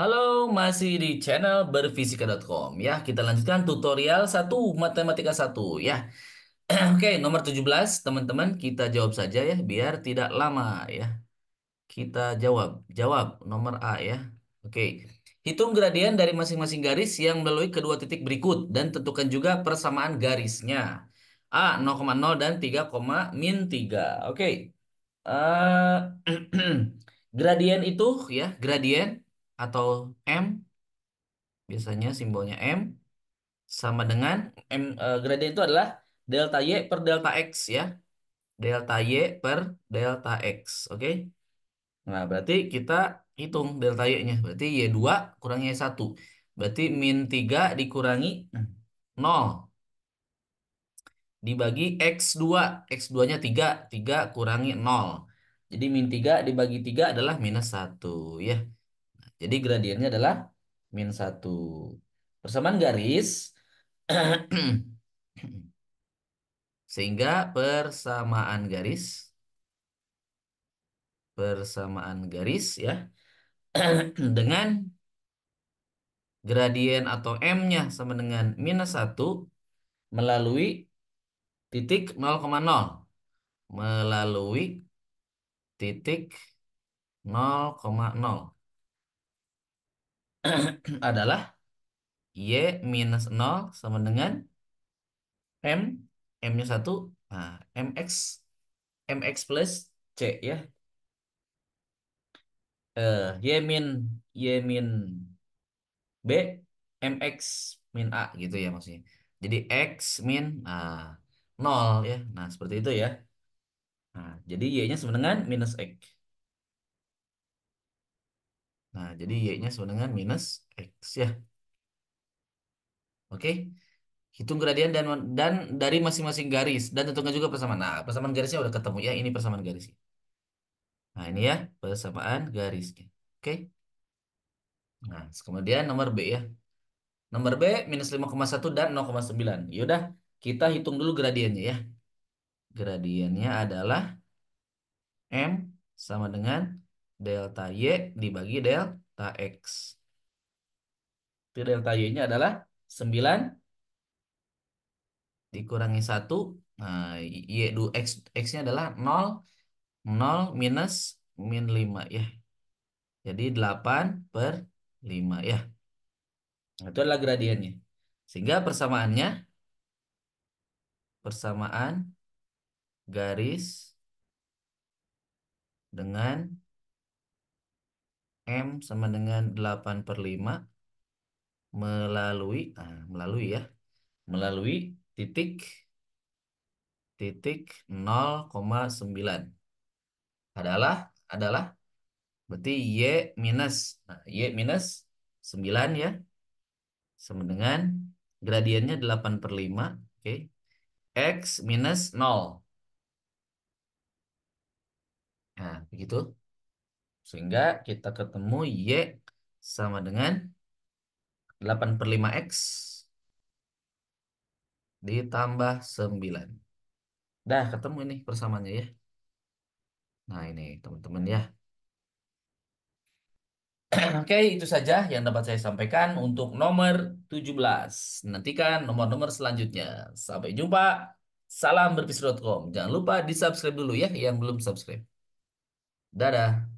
Halo, masih di channel berfisika.com ya. Kita lanjutkan tutorial 1 matematika 1 ya. Oke, nomor 17 teman-teman kita jawab saja ya biar tidak lama ya. Kita jawab. Jawab nomor A ya. Oke. Hitung gradien dari masing-masing garis yang melalui kedua titik berikut dan tentukan juga persamaan garisnya. A 0,0 dan 3, min 3. Oke. Uh, gradien itu ya, gradien atau M biasanya simbolnya M sama dengan M eh, gradient itu adalah delta Y per delta X ya delta Y per delta X oke okay? nah berarti kita hitung delta Y-nya berarti Y2 kurang Y1 berarti min 3 dikurangi 0 dibagi X2 X2-nya 3 3 kurangi 0 jadi min 3 dibagi 3 adalah minus 1 ya yeah. Jadi gradiennya adalah min satu. Persamaan garis. Sehingga persamaan garis. Persamaan garis ya. dengan gradien atau M-nya sama dengan minus 1 melalui titik 0,0 melalui titik 0,0. adalah Y minus 0 sama dengan M, M-nya 1, nah, MX, MX plus C ya. Uh, y min, Y min B, MX min A gitu ya maksudnya. Jadi X min nah, 0 ya. Nah seperti itu ya. Nah, jadi Y-nya sama dengan minus X jadi Y-nya sama dengan minus X ya. Oke. Hitung gradien dan dan dari masing-masing garis dan tentukan juga persamaan. Nah, persamaan garisnya udah ketemu ya, ini persamaan garisnya. Nah, ini ya persamaan garisnya. Oke. Nah, kemudian nomor B ya. Nomor B minus 5,1 dan 0,9. Yaudah, kita hitung dulu gradiennya ya. Gradiennya adalah M sama dengan delta Y dibagi delta delta X. P delta Y-nya adalah 9 dikurangi 1. Nah, Y, X, X-nya adalah 0, 0 minus min 5 ya. Jadi 8 per 5 ya. Nah, itu adalah gradiennya. Sehingga persamaannya persamaan garis dengan M sama dengan 8 per 5 melalui, ah, melalui ya, melalui titik titik 0,9 adalah adalah berarti y minus nah, y minus 9 ya sama dengan gradiennya 8 per 5 oke okay. x minus 0 nah begitu sehingga kita ketemu Y sama dengan 8 per 5X ditambah 9. Dah ketemu ini persamaannya ya. Nah ini teman-teman ya. Oke, itu saja yang dapat saya sampaikan untuk nomor 17. Nantikan nomor-nomor selanjutnya. Sampai jumpa. Salam berpisah.com. Jangan lupa di-subscribe dulu ya yang belum subscribe. Dadah.